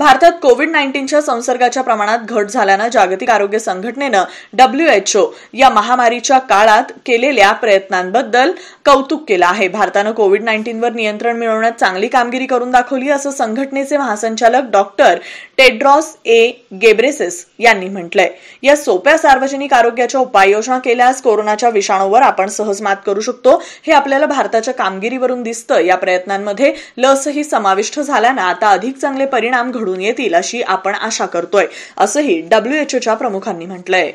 भारतात कोविड नाईन्टीनच्या संसर्गाच्या प्रमाणात घट झाल्यानं जागतिक आरोग्य संघटनेनं डब्ल्यू एच ओ या महामारीच्या काळात केलेल्या प्रयत्नांबद्दल कौतुक केलं आहे भारतानं कोविड नाईन्टीनवर नियंत्रण मिळवण्यात चांगली कामगिरी करून दाखवली असं संघटनेचे महासंचालक डॉक्टर टेड्रॉस ए गेब्रेसेस यांनी म्हटलंय या सोप्या सार्वजनिक आरोग्याच्या उपाययोजना केल्यास कोरोनाच्या विषाणूवर आपण सहज मात करू शकतो हे आपल्याला भारताच्या कामगिरीवरून दिसतं या प्रयत्नांमध्ये लसही समाविष्ट झाल्यानं आता अधिक चांगले परिणाम घडून घडून येतील अशी आपण आशा करतोय असंही डब्ल्यूएचओच्या प्रमुखांनी म्हटलंय